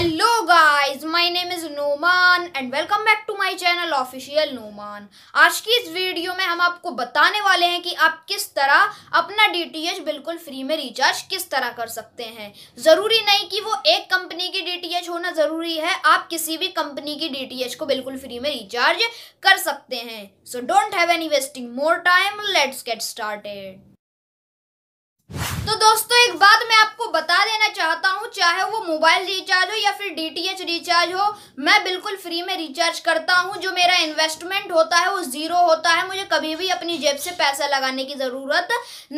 hello guys my name is Noman and welcome back to my channel official Noman आज की इस video में हम आपको बताने वाले हैं कि आप किस तरह अपना डीटीएच बिल्कुल फ्री में रिचार्ज किस तरह कर सकते हैं ज़रूरी नहीं कि वो एक कंपनी की डीटीएच होना ज़रूरी है आप किसी भी कंपनी की डीटीएच को बिल्कुल फ्री में रिचार्ज कर सकते हैं so don't have any wasting more time let's get started तो दोस्तों एक बात मैं आपको बता देना चाहता हूँ चाहे वो मोबाइल रिचार्ज हो या फिर डीटीएच रिचार्ज हो मैं बिल्कुल फ्री में रिचार्ज करता हूँ जो मेरा इन्वेस्टमेंट होता है वो ज़ीरो होता है मुझे कभी भी अपनी जेब से पैसा लगाने की ज़रूरत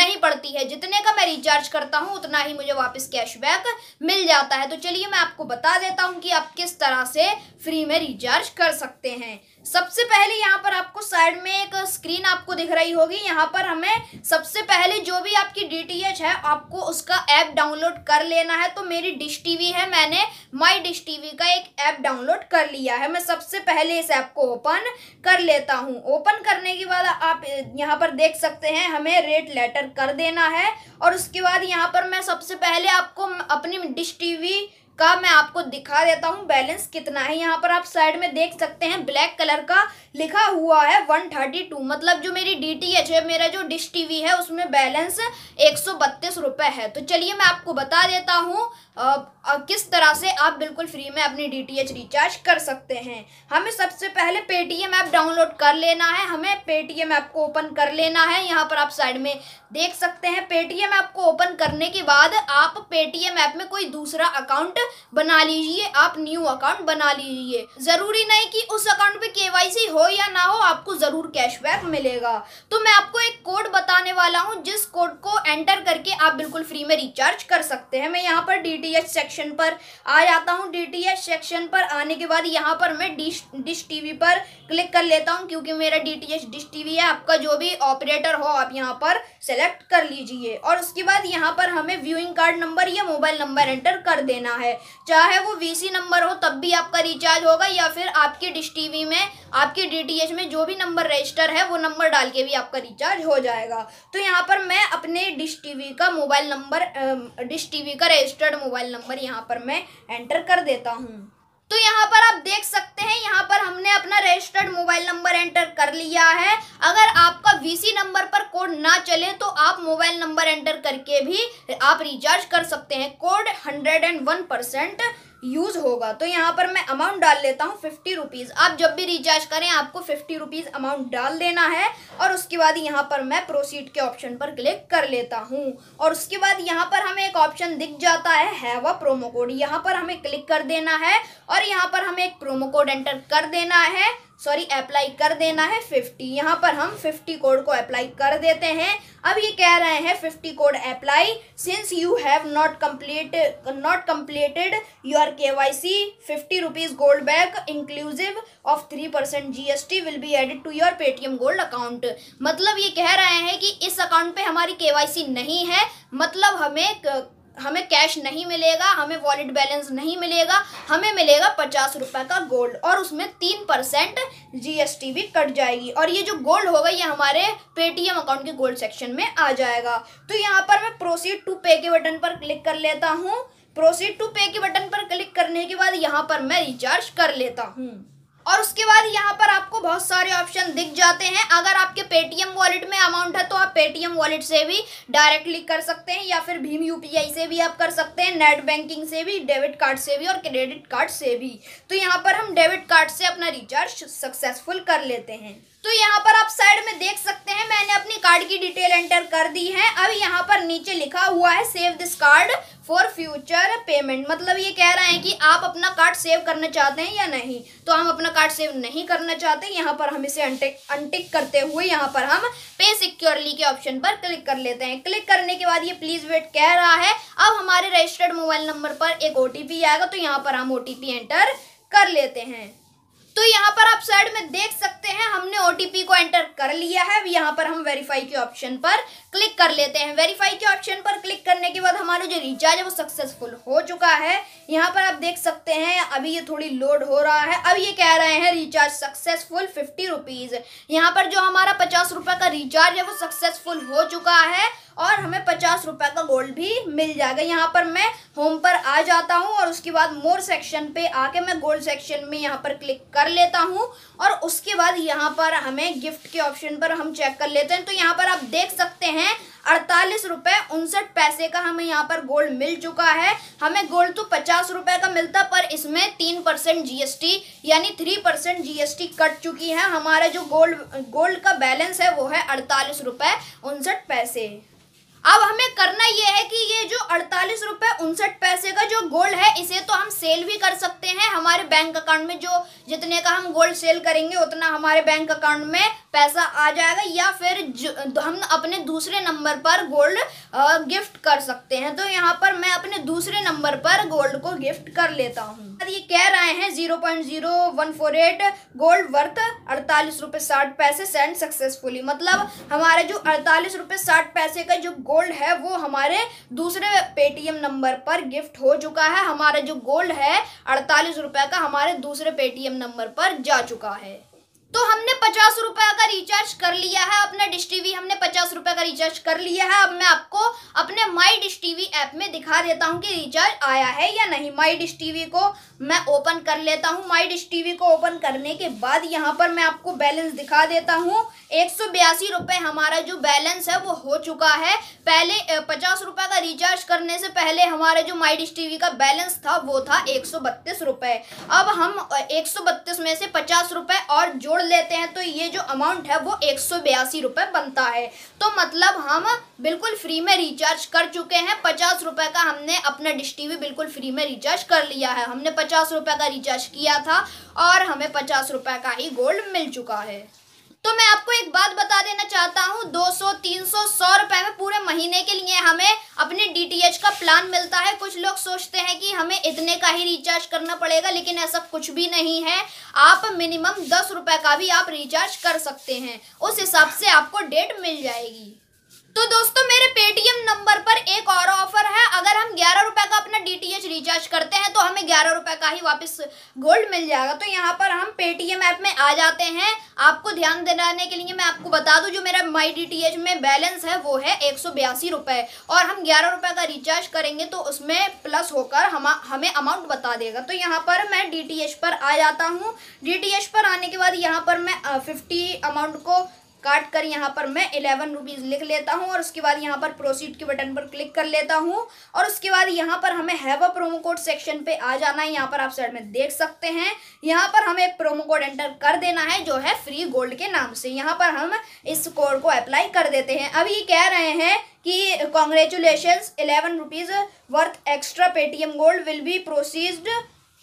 नहीं पड़ती है जितने का मैं रिचार्ज करता हूँ उतना ही मुझे वापस कैशबैक मिल जाता है तो चलिए मैं आपको बता देता हूँ कि आप किस तरह से फ्री में रिचार्ज कर सकते हैं सबसे पहले यहाँ पर आपको साइड में एक स्क्रीन आपको दिख रही होगी यहाँ पर हमें सबसे पहले जो भी आपकी डीटीएच है आपको उसका ऐप डाउनलोड कर लेना है तो मेरी डिश टीवी है मैंने माय डिश टीवी का एक ऐप डाउनलोड कर लिया है मैं सबसे पहले इस ऐप को ओपन कर लेता हूँ ओपन करने के बाद आप यहाँ पर देख सकते हैं हमें रेट लेटर कर देना है और उसके बाद यहाँ पर मैं सबसे पहले आपको अपनी डिश टीवी का मैं आपको दिखा देता हूँ बैलेंस कितना है यहाँ पर आप साइड में देख सकते हैं ब्लैक कलर का लिखा हुआ है 132 मतलब जो मेरी डी टी एच है मेरा जो डिश टीवी है उसमें बैलेंस एक रुपए है तो चलिए मैं आपको बता देता हूँ किस तरह से आप बिल्कुल फ्री में अपनी एच रिचार्ज कर सकते हैं हमें सबसे पहले पेटीएम ऐप डाउनलोड कर लेना है हमें पेटीएम ऐप को ओपन कर लेना है यहाँ पर आप साइड में देख सकते हैं पेटीएम ऐप को ओपन करने के बाद आप पेटीएम ऐप में कोई दूसरा अकाउंट बना लीजिए आप न्यू अकाउंट बना लीजिए ज़रूरी नहीं कि उस अकाउंट पे केवाईसी हो या ना हो आपको ज़रूर कैशबैक मिलेगा तो मैं आपको एक कोड बताने वाला हूँ जिस कोड को एंटर करके आप बिल्कुल फ्री में रिचार्ज कर सकते हैं मैं यहाँ पर डी सेक्शन पर आ जाता हूँ डी सेक्शन पर आने के बाद यहाँ पर मैं डिश डिश टी पर क्लिक कर लेता हूँ क्योंकि मेरा डी डिश टी है आपका जो भी ऑपरेटर हो आप यहाँ पर सेलेक्ट कर लीजिए और उसके बाद यहाँ पर हमें व्यूइंग कार्ड नंबर या मोबाइल नंबर एंटर कर देना है है चाहे वो वीसी नंबर हो तब भी आपका रिचार्ज होगा या फिर आपके डिश टीवी में आपके डीटीएच में जो भी नंबर रजिस्टर है वो नंबर डाल के भी आपका रिचार्ज हो जाएगा तो यहाँ पर मैं अपने डिश टीवी का मोबाइल नंबर डिश टीवी का रजिस्टर्ड मोबाइल नंबर यहाँ पर मैं एंटर कर देता हूँ तो यहाँ पर आप देख सकते हैं यहाँ पर हमने अपना रजिस्टर्ड मोबाइल नंबर एंटर कर लिया है अगर आपका वीसी नंबर पर कोड ना चले तो आप मोबाइल नंबर एंटर करके भी आप रिचार्ज कर सकते हैं code hundred and one percent use होगा तो यहाँ पर मैं अमाउंट डाल लेता हूँ फिफ्टी रुपीज़ आप जब भी रिचार्ज करें आपको फिफ्टी रुपीज़ अमाउंट डाल देना है और उसके बाद यहाँ पर मैं प्रोसीड के ऑप्शन पर क्लिक कर लेता हूँ और उसके बाद यहाँ पर हमें एक ऑप्शन दिख जाता है हैव प्रोमो कोड यहाँ पर हमें क्लिक कर देना है और यहाँ पर हमें एक प्रोमो कोड एंटर कर देना है सॉरी अप्लाई कर देना है फिफ्टी यहाँ पर हम फिफ्टी कोड को अप्लाई कर देते हैं अब ये कह रहे हैं fifty code apply since you have not complete not completed your K Y C fifty rupees gold back inclusive of three percent G S T will be added to your Paytm gold account मतलब ये कह रहे हैं कि इस account पे हमारी के वाई सी नहीं है मतलब हमें हमें कैश नहीं मिलेगा हमें वॉलेट बैलेंस नहीं मिलेगा हमें मिलेगा पचास रुपये का गोल्ड और उसमें तीन परसेंट जी भी कट जाएगी और ये जो गोल्ड होगा ये हमारे पेटीएम अकाउंट के गोल्ड सेक्शन में आ जाएगा तो यहाँ पर मैं प्रोसीड टू पे के बटन पर क्लिक कर लेता हूँ प्रोसीड टू पे के बटन पर क्लिक करने के बाद यहाँ पर मैं रिचार्ज कर लेता हूँ और उसके बाद यहाँ पर आपको बहुत सारे ऑप्शन दिख जाते हैं अगर आपके पेटीएम वॉलेट में अमाउंट है तो आप पेटीएम वॉलेट से भी डायरेक्टली कर सकते हैं या फिर भीम यू से भी आप कर सकते हैं नेट बैंकिंग से भी डेबिट कार्ड से भी और क्रेडिट कार्ड से भी तो यहाँ पर हम डेबिट कार्ड से अपना रिचार्ज सक्सेसफुल कर लेते हैं तो यहाँ पर आप साइड में देख सकते हैं मैंने अपनी कार्ड की डिटेल एंटर कर दी है अब यहाँ पर नीचे लिखा हुआ है save this card for future payment मतलब ये कह रहा है कि आप अपना कार्ड सेव करना चाहते हैं या नहीं तो हम अपना कार्ड सेव नहीं करना चाहते यहाँ पर हम इसे अनटिक अनटिक करते हुए यहाँ पर हम पे सिक्योरली के ऑप्शन पर क्लिक कर लेते हैं क्लिक करने के बाद ये प्लीज़ वेट कह रहा है अब हमारे रजिस्टर्ड मोबाइल नंबर पर एक ओ आएगा तो यहाँ पर हम ओ एंटर कर लेते हैं तो यहाँ पर आप साइड में देख सकते हैं हमने ओटीपी को एंटर कर लिया है यहाँ पर हम वेरीफाई के ऑप्शन पर क्लिक कर लेते हैं वेरीफाई के ऑप्शन पर क्लिक करने के बाद हमारा जो रिचार्ज है वो सक्सेसफुल हो चुका है यहाँ पर आप देख सकते हैं अभी ये थोड़ी लोड हो रहा है अब ये कह रहे हैं रिचार्ज सक्सेसफुल फिफ्टी रुपीज़ यहाँ पर जो हमारा पचास का रिचार्ज है वो सक्सेसफुल हो चुका है और हमें पचास रुपए का गोल्ड भी मिल जाएगा यहाँ पर मैं होम पर आ जाता हूँ और उसके बाद मोर सेक्शन पे आके मैं गोल्ड सेक्शन में यहाँ पर क्लिक कर लेता हूँ और उसके बाद यहाँ पर हमें गिफ्ट के ऑप्शन पर हम चेक कर लेते हैं तो यहाँ पर आप देख सकते हैं अड़तालीस रुपये उनसठ पैसे का हमें यहाँ पर गोल्ड मिल चुका है हमें गोल्ड तो पचास रुपये का मिलता पर इसमें तीन परसेंट जी यानी थ्री परसेंट जी कट चुकी है हमारा जो गोल्ड गोल्ड का बैलेंस है वो है अड़तालीस रुपये उनसठ पैसे अब हमें करना यह है कि ये जो अड़तालीस रुपए उनसठ पैसे का जो गोल्ड है इसे तो हम सेल भी कर सकते हैं हमारे बैंक अकाउंट में जो जितने का हम गोल्ड सेल करेंगे उतना हमारे बैंक अकाउंट में पैसा आ जाएगा या फिर हम अपने दूसरे नंबर पर गोल्ड गिफ्ट कर सकते हैं तो यहाँ पर मैं अपने दूसरे नंबर पर गोल्ड को गिफ्ट कर लेता हूँ ये कह रहे हैं zero point zero one four eight gold worth अड़तालीस रुपए साठ पैसे सेंड सक्सेसफुली मतलब हमारे जो अड़तालीस रुपए साठ पैसे का जो गोल्ड है वो हमारे दूसरे पेटीएम नंबर पर गिफ्ट हो चुका है हमारा जो गोल्ड है अड़तालीस रुपए का हमारे दूसरे पेटीएम नंबर पर जा चुका है तो हमने पचास रुपए का रिचार्ज कर लिया है अपने डिश टीवी हमने पचास रुपए का रिचार्ज कर लिया है अब मैं आपको अपने माई डिश टीवी ऐप में दिखा देता हूँ कि रिचार्ज आया है या नहीं माई डिश टीवी को मैं ओपन कर लेता हूँ माई डिश टीवी को ओपन करने के बाद यहाँ पर मैं आपको बैलेंस दिखा देता हूँ एक सौ बयासी रुपये हमारा जो बैलेंस है वो हो चुका है पहले पचास रुपये का रिचार्ज करने से पहले हमारा जो माई डिश टीवी का बैलेंस था वो था एक सौ बत्तीस रुपये अब हम एक सौ बत्तीस में से पचास रुपये और जोड़ लेते हैं तो ये जो अमाउंट है वो एक सौ बयासी रुपये बनता है तो मतलब हम बिल्कुल फ्री में रिचार्ज कर चुके हैं पचास रुपये का हमने अपना डिश टीवी बिल्कुल फ्री में रिचार्ज कर लिया है हमने पचास रुपए का रिचार्ज किया था और हमें पचास रुपए का ही गोल्ड मिल चुका है तो मैं आपको एक बात बता देना चाहता हूँ 200, 300, 100 रुपए में पूरे महीने के लिए हमें अपने डी का प्लान मिलता है कुछ लोग सोचते हैं कि हमें इतने का ही रिचार्ज करना पड़ेगा लेकिन ऐसा कुछ भी नहीं है आप मिनिमम दस रुपए का भी आप रिचार्ज कर सकते हैं उस हिसाब से आपको डेट मिल जाएगी तो दोस्तों मेरे पेटीएम नंबर पर एक और ऑफर है अगर हम ग्यारह रुपए का अपना डीटीएच रिचार्ज करते हैं तो हमें ग्यारह रुपए का ही वापस गोल्ड मिल जाएगा तो यहाँ पर हम पेटीएम ऐप में आ जाते हैं आपको ध्यान दिलाने के लिए मैं आपको बता दूं जो मेरा माई डीटीएच में बैलेंस है वो है एक रुपए और हम ग्यारह रुपए का रिचार्ज करेंगे तो उसमें प्लस होकर हम हमें अमाउंट बता देगा तो यहाँ पर मैं डी पर आ जाता हूँ डी पर आने के बाद यहाँ पर मैं फिफ्टी अमाउंट को काट कर यहाँ पर मैं इलेवन रुपीज़ लिख लेता हूँ और उसके बाद यहाँ पर प्रोसीड के बटन पर क्लिक कर लेता हूँ और उसके बाद यहाँ पर हमें have a promo code section पे आ जाना है यहाँ पर आप साइड में देख सकते हैं यहाँ पर हमें प्रोमो कोड एंटर कर देना है जो है फ्री गोल्ड के नाम से यहाँ पर हम इस कोड को अप्लाई कर देते हैं अभी कह रहे हैं कि congratulation eleven rupees worth extra Paytm gold will be processed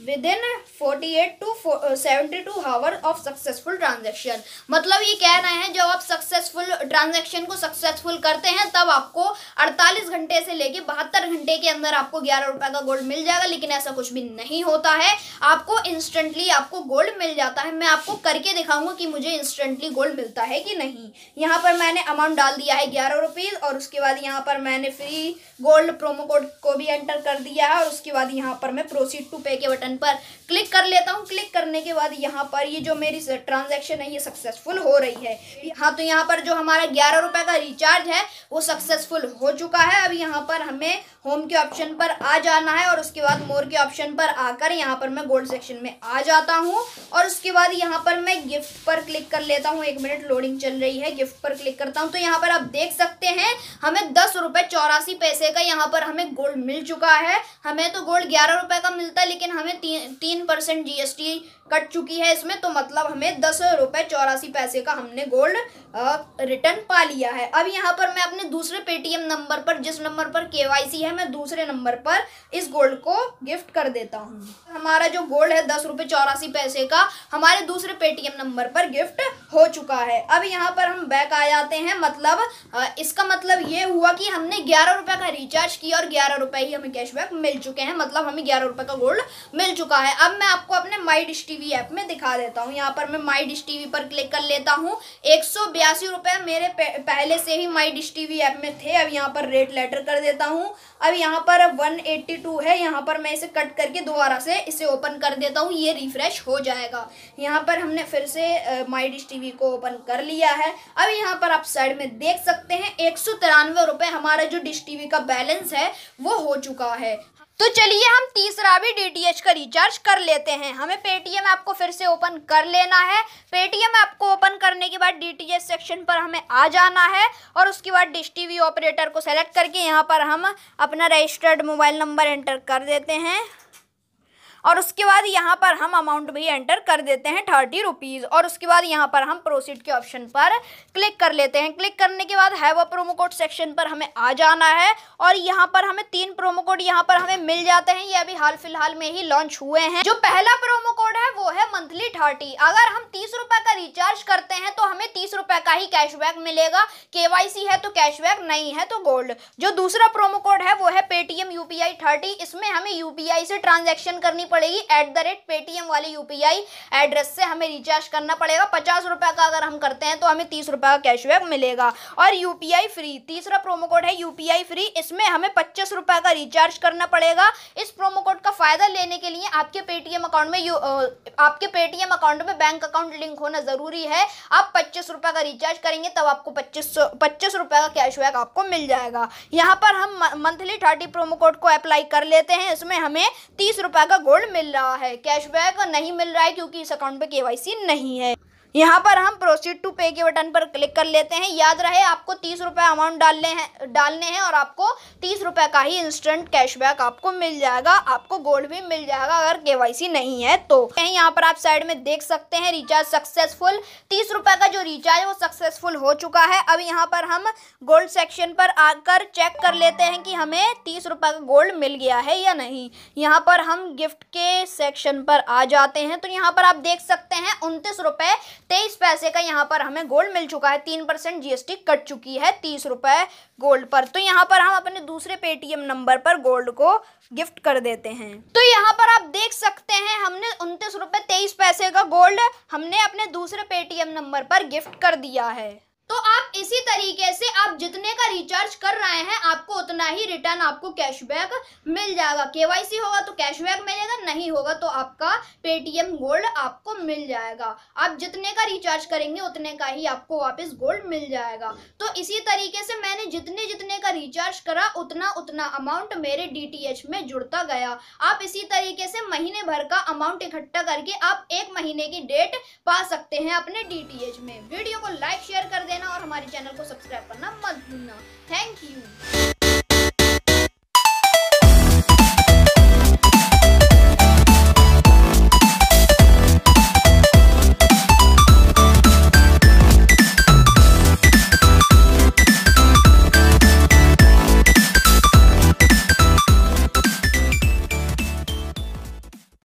within forty eight to seventy two hour of successful transaction मतलब ये कह रहे हैं जब आप सक्सेसफुल ट्रांजेक्शन को सक्सेसफुल करते हैं तब आपको अड़तालीस घंटे से लेके बहत्तर घंटे के अंदर आपको ग्यारह रुपए का गोल्ड मिल जाएगा लेकिन ऐसा कुछ भी नहीं होता है आपको इंस्टेंटली आपको गोल्ड मिल जाता है मैं आपको करके दिखाऊंगा कि मुझे इंस्टेंटली गोल्ड मिलता है कि नहीं यहाँ पर मैंने अमाउंट डाल दिया है ग्यारह रुपीज़ और उसके बाद यहाँ पर मैंने फ्री गोल्ड प्रोमो कोड को भी एंटर कर दिया है और उसके बाद यहाँ पर मैं प्रोसीड टू पे के बटन बटन पर क्लिक कर लेता हूँ क्लिक करने के बाद यहाँ पर ये जो मेरी ट्रांजेक्शन है ये सक्सेसफुल हो रही है हाँ तो यहाँ पर जो हमारा ग्यारह रुपये का रिचार्ज है वो सक्सेसफुल हो चुका है अब यहाँ पर हमें होम के ऑप्शन पर आ जाना है और उसके बाद मोर के ऑप्शन पर आकर यहाँ पर मैं गोल्ड सेक्शन में आ जाता हूँ और उसके बाद यहाँ पर मैं गिफ्ट पर क्लिक कर लेता हूँ एक मिनट लोडिंग चल रही है गिफ्ट पर क्लिक करता हूँ तो यहाँ पर आप देख सकते हैं हमें दस रुपये चौरासी पैसे का यहाँ पर हमें गोल्ड मिल चुका है हमें तो गोल्ड ग्यारह रुपये का मिलता है लेकिन हमें हमें ती, तीन परसेंट जीएसटी कट चुकी है इसमें तो मतलब हमें दस रुपए चौरासी पैसे का हमने गोल्ड रिटर्न पा लिया है अब यहाँ पर मैं अपने दूसरे पेटीएम नंबर पर जिस नंबर पर केवाईसी है मैं दूसरे नंबर पर इस गोल्ड को गिफ्ट कर देता हूँ हमारा जो गोल्ड है दस रुपये चौरासी पैसे का हमारे दूसरे पेटीएम नंबर पर गिफ्ट हो चुका है अब यहाँ पर हम बैक आ जाते हैं मतलब इसका मतलब ये हुआ कि हमने ग्यारह का रिचार्ज किया और ग्यारह ही हमें कैशबैक मिल चुके हैं मतलब हमें ग्यारह का गोल्ड मिल मिल चुका है अब मैं आपको अपने माई डिश टी ऐप में दिखा देता हूँ यहाँ पर मैं माई डिश टी पर क्लिक कर लेता हूँ एक रुपये मेरे पहले से ही माई डिश टी ऐप में थे अब यहाँ पर रेट लेटर कर देता हूँ अब यहाँ पर 182 है यहाँ पर मैं इसे कट करके दोबारा से इसे ओपन कर देता हूँ ये रिफ्रेश हो जाएगा यहाँ पर हमने फिर से माई डिश टी को ओपन कर लिया है अब यहाँ पर आप साइड में देख सकते हैं एक रुपए हमारा जो डिश टी का बैलेंस है वो हो चुका है तो चलिए हम तीसरा भी एच का रिचार्ज कर लेते हैं हमें पेटीएम को फिर से ओपन कर लेना है पेटीएम को ओपन करने के बाद एच सेक्शन पर हमें आ जाना है और उसके बाद डिश वी ऑपरेटर को सेलेक्ट करके यहाँ पर हम अपना रजिस्टर्ड मोबाइल नंबर एंटर कर देते हैं और उसके बाद यहाँ पर हम अमाउंट भी एंटर कर देते हैं थर्टी रुपीज़ और उसके बाद यहाँ पर हम प्रोसीड के ऑप्शन पर क्लिक कर लेते हैं क्लिक करने के बाद have a promo code section पर हमें आ जाना है और यहाँ पर हमें तीन प्रोमो कोड यहाँ पर हमें मिल जाते हैं ये अभी हाल फिलहाल में ही लॉन्च हुए हैं जो पहला प्रोमो कोड है वो है मंथली थर्टी अगर हम तीस का रिचार्ज करते तीस रुपए का ही कैशबैक मिलेगा केवाईसी है तो कैशबैक नहीं है तो गोल्ड जो दूसरा प्रोमो कोड है वो है पेटीएम यूपीआई थर्टी इसमें हमें यूपीआई से ट्रांजेक्शन करनी पड़ेगी एट द रेट पेटीएम वाले यूपीआई एड्रेस से हमें रिचार्ज करना पड़ेगा पचास रुपए का अगर हम करते हैं तो हमें तीस रुपए का कैशबैक मिलेगा और यूपीआई फ्री तीसरा प्रोमो कोड है यूपीआई फ्री इसमें हमें पच्चीस रुपए का रिचार्ज करना पड़ेगा इस प्रोमो कोड का फायदा लेने के लिए आपके पेटीएम अकाउंट में आपके पेटीएम अकाउंट में बैंक अकाउंट लिंक होना जरूरी है आप पच्चीस रुपए का रिचार्ज करेंगे तब आपको पच्चीस सौ पच्चीस का कैशबैक आपको मिल जाएगा यहाँ पर हम मंथली थर्टी प्रोमो कोड को अप्लाई कर लेते हैं इसमें हमें तीस रुपए का गोल्ड मिल रहा है कैशबैक नहीं मिल रहा है क्योंकि इस अकाउंट पे केवाईसी नहीं है यहाँ पर हम प्रोसीड टू पे के बटन पर क्लिक कर लेते हैं याद रहे आपको तीस रुपये अमाउंट डालने हैं डालने हैं और आपको तीस रुपये का ही इंस्टेंट कैशबैक आपको मिल जाएगा आपको गोल्ड भी मिल जाएगा अगर के नहीं है तो कहीं यहाँ पर आप साइड में देख सकते हैं रिचार्ज सक्सेसफुल तीस रुपये का जो रिचार्ज वो सक्सेसफुल हो चुका है अब यहाँ पर हम गोल्ड सेक्शन पर आकर चेक कर लेते हैं कि हमें तीस का गोल्ड मिल गया है या नहीं यहाँ पर हम गिफ्ट के सेक्शन पर आ जाते हैं तो यहाँ पर आप देख सकते हैं उनतीस तेईस पैसे का यहाँ पर हमें गोल्ड मिल चुका है तीन परसेंट जीएसटी कट चुकी है तीस रुपए गोल्ड पर तो यहाँ पर हम अपने दूसरे पेटीएम नंबर पर गोल्ड को गिफ्ट कर देते हैं तो यहाँ पर आप देख सकते हैं हमने उनतीस रुपए तेईस पैसे का गोल्ड हमने अपने दूसरे पेटीएम नंबर पर गिफ्ट कर दिया है तो आप इसी तरीके से आप जितने का रिचार्ज कर रहे हैं आपको उतना ही रिटर्न आपको कैशबैक मिल जाएगा केवाईसी होगा तो कैशबैक मिलेगा नहीं होगा तो आपका पेटीएम गोल्ड आपको मिल जाएगा आप जितने का रिचार्ज करेंगे उतने का ही आपको वापस गोल्ड मिल जाएगा तो इसी तरीके से मैंने जितने जितने का रिचार्ज करा उतना उतना अमाउंट मेरे डी में जुड़ता गया आप इसी तरीके से महीने भर का अमाउंट इकट्ठा करके आप एक महीने की डेट पा सकते हैं अपने डी में वीडियो को लाइक शेयर हमारे चैनल को सब्सक्राइब करना मत भूलना थैंक यू